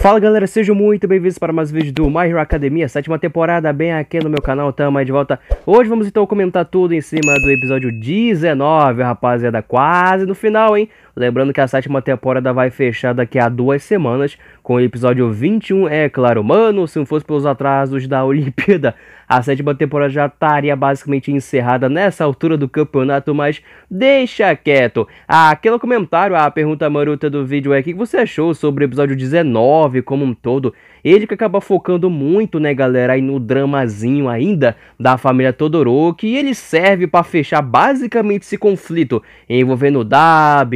Fala galera, sejam muito bem-vindos para mais um vídeo do My Hero Academia, sétima temporada, bem aqui no meu canal, tamo aí de volta. Hoje vamos então comentar tudo em cima do episódio 19, rapaziada, quase no final, hein? Lembrando que a sétima temporada vai fechar daqui a duas semanas, com o episódio 21. É claro, mano, se não fosse pelos atrasos da Olimpíada, a sétima temporada já estaria basicamente encerrada nessa altura do campeonato, mas deixa quieto. Aquele comentário, a pergunta maruta do vídeo é: o que você achou sobre o episódio 19 como um todo? Ele que acaba focando muito, né, galera, aí no dramazinho ainda da família Todoroki, e ele serve para fechar basicamente esse conflito envolvendo o Dab,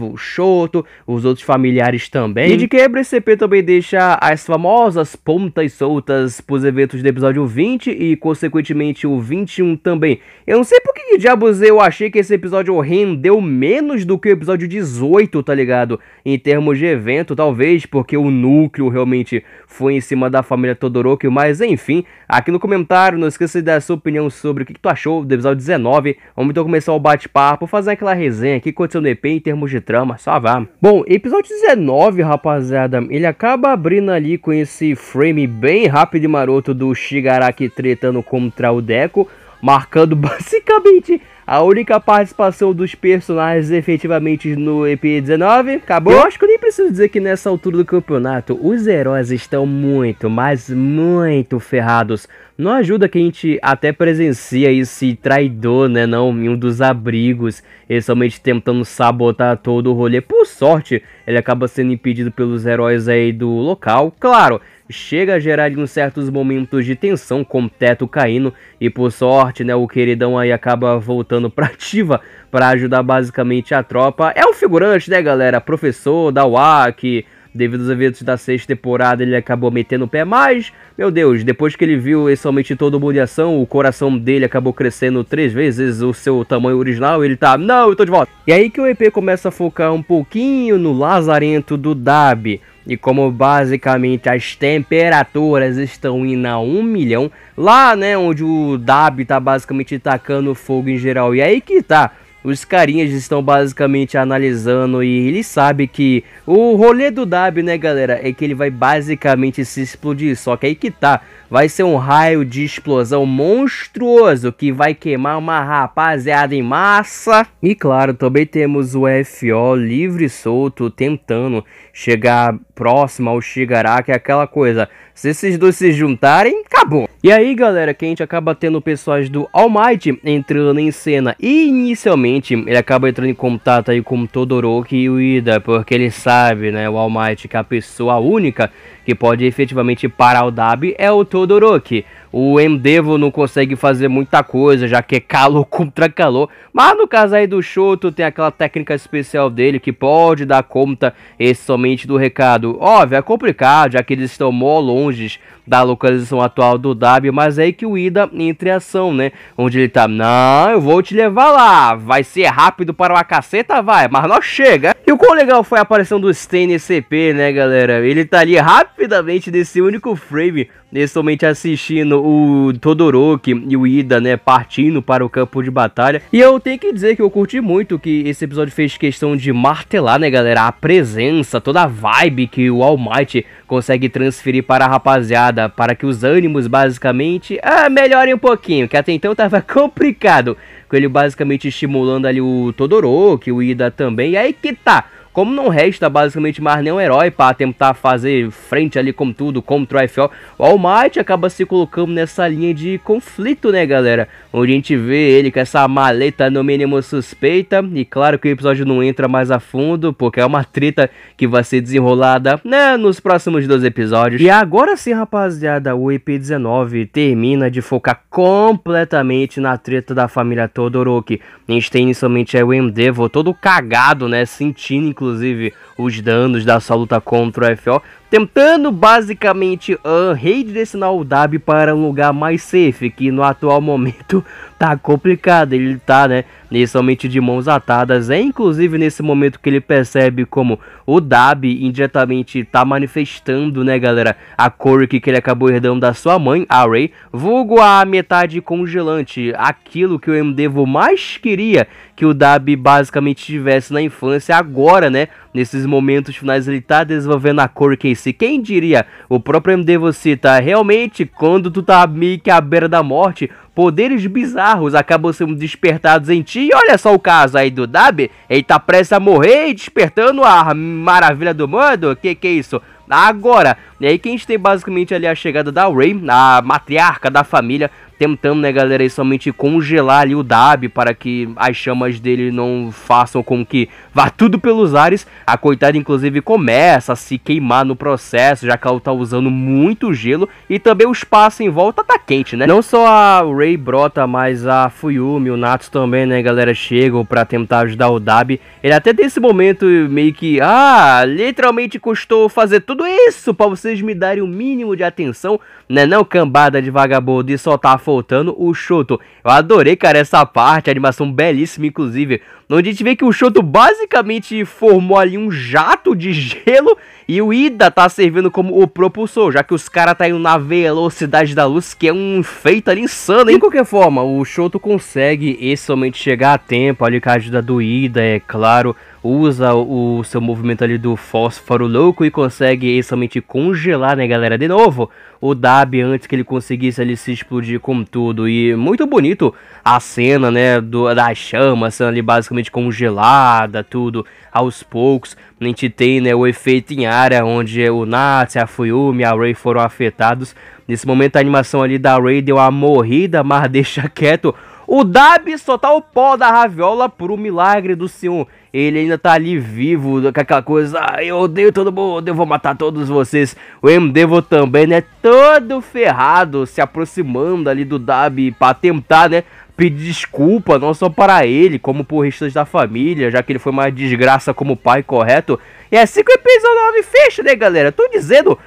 o Shoto, os outros familiares também. E de quebra, esse EP também deixa as famosas pontas soltas pros eventos do episódio 20 e, consequentemente, o 21 também. Eu não sei por que diabos eu achei que esse episódio rendeu menos do que o episódio 18, tá ligado? Em termos de evento, talvez porque o núcleo realmente foi em cima da família Todoroki, mas enfim, aqui no comentário, não esqueça de dar a sua opinião sobre o que, que tu achou do episódio 19, vamos então começar o bate-papo, fazer aquela resenha aqui aconteceu no EP em termos de trama, só vá. Bom, episódio 19, rapaziada, ele acaba abrindo ali com esse frame bem rápido e maroto do Shigaraki tretando contra o Deco, marcando basicamente a única participação dos personagens efetivamente no EP19 acabou. Eu acho que eu nem preciso dizer que nessa altura do campeonato os heróis estão muito, mas muito ferrados. Não ajuda que a gente até presencia esse traidor, né, não, em um dos abrigos, ele somente tentando sabotar todo o rolê. Por sorte, ele acaba sendo impedido pelos heróis aí do local. Claro, chega a gerar uns certos momentos de tensão com o teto caindo e por sorte, né, o queridão aí acaba voltando pra ativa para ajudar basicamente a tropa. É um figurante, né, galera? Professor da UAC, devido aos eventos da sexta temporada, ele acabou metendo o pé, mas, meu Deus, depois que ele viu esse somente todo mundo em ação, o coração dele acabou crescendo três vezes o seu tamanho original, ele tá, não, eu tô de volta. E aí que o EP começa a focar um pouquinho no lazarento do Dab. E como basicamente as temperaturas estão indo a 1 milhão, lá né, onde o W tá basicamente tacando fogo em geral, e aí que tá. Os carinhas estão basicamente analisando e ele sabe que o rolê do W, né, galera, é que ele vai basicamente se explodir. Só que aí que tá, vai ser um raio de explosão monstruoso que vai queimar uma rapaziada em massa. E claro, também temos o FO livre e solto tentando chegar próxima ou chegará, que é aquela coisa. Se esses dois se juntarem, acabou. E aí, galera, que a gente acaba tendo pessoas do All Might entrando em cena. E inicialmente, ele acaba entrando em contato aí com Todoroki e o Ida porque ele sabe, né, o All Might, que a pessoa única que pode efetivamente parar o Dabi é o Todoroki. O Endeavor não consegue fazer muita coisa, já que é calor contra calor. Mas no caso aí do Shoto, tem aquela técnica especial dele que pode dar conta, esse somente do recado. Óbvio, é complicado, já que eles estão mó longe da localização atual do W, mas é aí que o Ida entra em ação, né? Onde ele tá, não, eu vou te levar lá, vai ser rápido para uma caceta, vai, mas não chega. E o quão legal foi a aparição do Stain CP, né, galera? Ele tá ali rapidamente nesse único frame nesse momento assistindo o Todoroki e o Ida, né, partindo para o campo de batalha. E eu tenho que dizer que eu curti muito que esse episódio fez questão de martelar, né, galera, a presença, toda a vibe que o All Might consegue transferir para a rapaziada, para que os ânimos basicamente ah, melhorem um pouquinho, que até então tava complicado, com ele basicamente estimulando ali o Todoroki, o Ida também. E aí que tá, como não resta basicamente mais nenhum herói para tentar fazer frente ali com tudo contra o FO, o All Might acaba se colocando nessa linha de conflito, né, galera? Onde a gente vê ele com essa maleta no mínimo suspeita. E claro que o episódio não entra mais a fundo, porque é uma treta que vai ser desenrolada né, nos próximos dois episódios. E agora sim, rapaziada, o EP19 termina de focar completamente na treta da família Todoroki. A gente tem inicialmente aí o Endeavor todo cagado, né? Sentindo, inclusive os danos da sua luta contra o FO, tentando basicamente uh, redirecionar o Dab para um lugar mais safe, que no atual momento tá complicado, ele tá, né, inicialmente de mãos atadas, é inclusive nesse momento que ele percebe como o Dab indiretamente tá manifestando, né, galera, a cor que ele acabou herdando da sua mãe, a Ray, vulgo a metade congelante, aquilo que o MDvo mais queria que o Dab basicamente tivesse na infância, agora, né, Nesses momentos finais ele tá desenvolvendo a cor que se quem diria, o próprio MD você tá realmente quando tu tá meio que à beira da morte, poderes bizarros acabam sendo despertados em ti. E olha só o caso aí do Dabi, ele tá prestes a morrer e despertando a maravilha do mundo. Que que é isso? Agora, e aí que a gente tem basicamente ali a chegada da rain a matriarca da família, tentando, né, galera, aí somente congelar ali o Dab para que as chamas dele não façam com que vá tudo pelos ares. A coitada, inclusive, começa a se queimar no processo, já que ela tá usando muito gelo e também o espaço em volta tá quente, né? Não só a Ray brota, mas a Fuyumi, o Natsu também, né, galera, chegam para tentar ajudar o Dab. Ele até desse momento meio que, ah, literalmente custou fazer tudo isso para vocês me darem o mínimo de atenção, né, não cambada de vagabundo e soltar a faltando o Shoto. Eu adorei, cara, essa parte, animação belíssima, inclusive. Onde a gente vê que o Shoto basicamente formou ali um jato de gelo e o Ida tá servindo como o propulsor, já que os caras tá indo na velocidade da luz, que é um feito ali insano, hein? De qualquer forma, o Shoto consegue esse somente chegar a tempo ali com a ajuda do Ida, é claro usa o seu movimento ali do fósforo louco e consegue somente congelar, né, galera? De novo, o Dab antes que ele conseguisse ali se explodir com tudo. E muito bonito a cena, né, do, da chama sendo ali basicamente congelada, tudo aos poucos. A gente tem, né, o efeito em área onde o Natsu, a Fuyumi, a Ray foram afetados. Nesse momento a animação ali da Ray deu uma morrida, mas deixa quieto o Dab só tá o pó da raviola por um milagre do Sion. Ele ainda tá ali vivo, com aquela coisa, ah, eu odeio todo mundo, eu vou matar todos vocês. O MDevo também, né, todo ferrado, se aproximando ali do Dab pra tentar, né, pedir desculpa, não só para ele, como pro restante da família, já que ele foi uma desgraça como pai, correto? E é assim que o episódio 9 fecha, né, galera? Tô dizendo,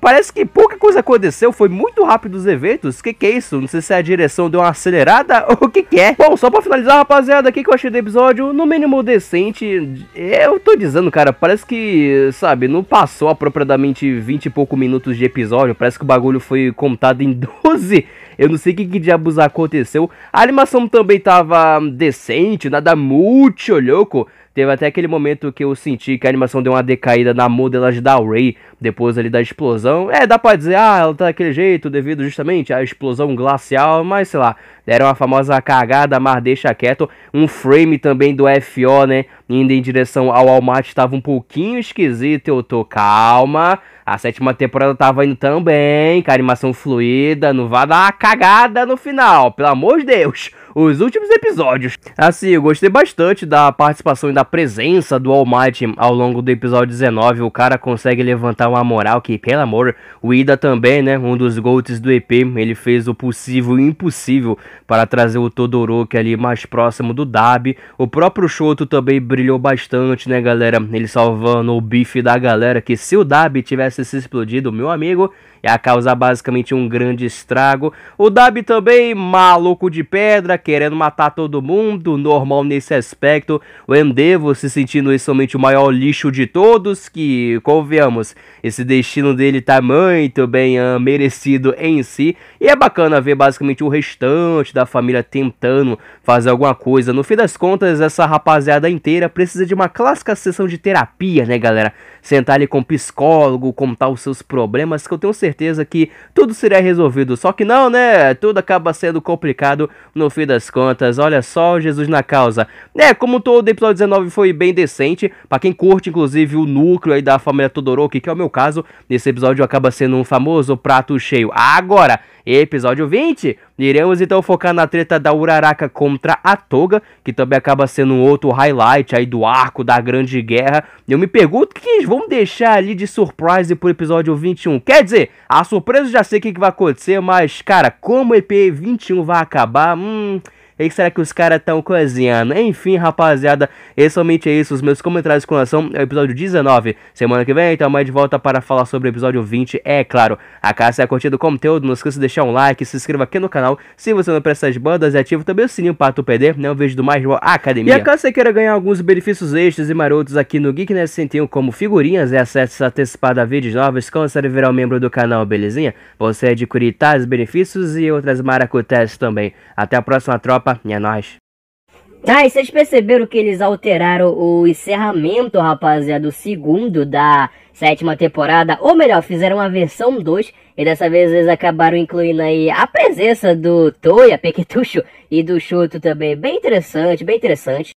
Parece que pouca coisa aconteceu, foi muito rápido os eventos. Que que é isso? Não sei se é a direção deu uma acelerada ou o que que é. Bom, só pra finalizar, rapaziada, o que, que eu achei do episódio? No mínimo decente. Eu tô dizendo, cara, parece que, sabe, não passou apropriadamente 20 e pouco minutos de episódio. Parece que o bagulho foi contado em 12 Eu não sei o que, que diabos aconteceu. A animação também tava decente, nada muito louco. Teve até aquele momento que eu senti que a animação deu uma decaída na modelagem da Ray depois ali da explosão. É, dá pra dizer, ah, ela tá daquele jeito devido justamente à explosão glacial, mas sei lá, deram a famosa cagada, mas deixa quieto. Um frame também do FO, né, indo em direção ao Almaty, tava um pouquinho esquisito. Eu tô calma, a sétima temporada tava indo também, com a animação fluida, não vá dar uma cagada no final, pelo amor de Deus. Os últimos episódios. Assim, eu gostei bastante da participação e da presença do Almighty ao longo do episódio 19. O cara consegue levantar uma moral que, pelo amor, o Ida também, né? Um dos GOATs do EP. Ele fez o possível e o impossível para trazer o Todoroki ali mais próximo do Dab. O próprio Shoto também brilhou bastante, né, galera? Ele salvando o bife da galera. Que se o Dab tivesse tivesse se explodido, meu amigo, ia causar basicamente um grande estrago. O Dab também, maluco de pedra, querendo matar todo mundo, normal nesse aspecto. O Endeavor se sentindo somente o maior lixo de todos, que, convenhamos, esse destino dele tá muito bem uh, merecido em si. E é bacana ver basicamente o restante da família tentando fazer alguma coisa. No fim das contas, essa rapaziada inteira precisa de uma clássica sessão de terapia, né, galera? Sentar ali com psicólogo, com contar os seus problemas, que eu tenho certeza que tudo será resolvido. Só que não, né? Tudo acaba sendo complicado no fim das contas. Olha só, Jesus na causa. É, como todo episódio 19 foi bem decente, para quem curte, inclusive, o núcleo aí da família Todoroki, que é o meu caso, nesse episódio acaba sendo um famoso prato cheio. Agora, episódio 20, Iremos então focar na treta da Uraraka contra a Toga, que também acaba sendo um outro highlight aí do arco da Grande Guerra. Eu me pergunto o que eles vão deixar ali de surprise pro episódio 21. Quer dizer, a surpresa já sei o que, que vai acontecer, mas, cara, como o EP 21 vai acabar, hum... E será que os caras estão cozinhando? Enfim, rapaziada, esse somente é isso. Os meus comentários com relação ao episódio 19. Semana que vem, então mais de volta para falar sobre o episódio 20, é claro. A casa se é curtido o conteúdo, não esqueça de deixar um like, se inscreva aqui no canal. Se você não presta as bandas, ativa também o sininho para tu perder, né? Um vídeo do mais boa academia. E a casa você queira ganhar alguns benefícios extras e marotos aqui no Nerd 101, como figurinhas e acesso antecipado a vídeos novos, considere virar um membro do canal, belezinha? Você adquirir tais benefícios e outras maracutés também. Até a próxima tropa. Opa, é nóis. Ah, e vocês perceberam que eles alteraram o encerramento, rapaziada, do segundo da sétima temporada, ou melhor, fizeram a versão 2, e dessa vez eles acabaram incluindo aí a presença do Toya, Pequetucho e do Chuto também, bem interessante, bem interessante.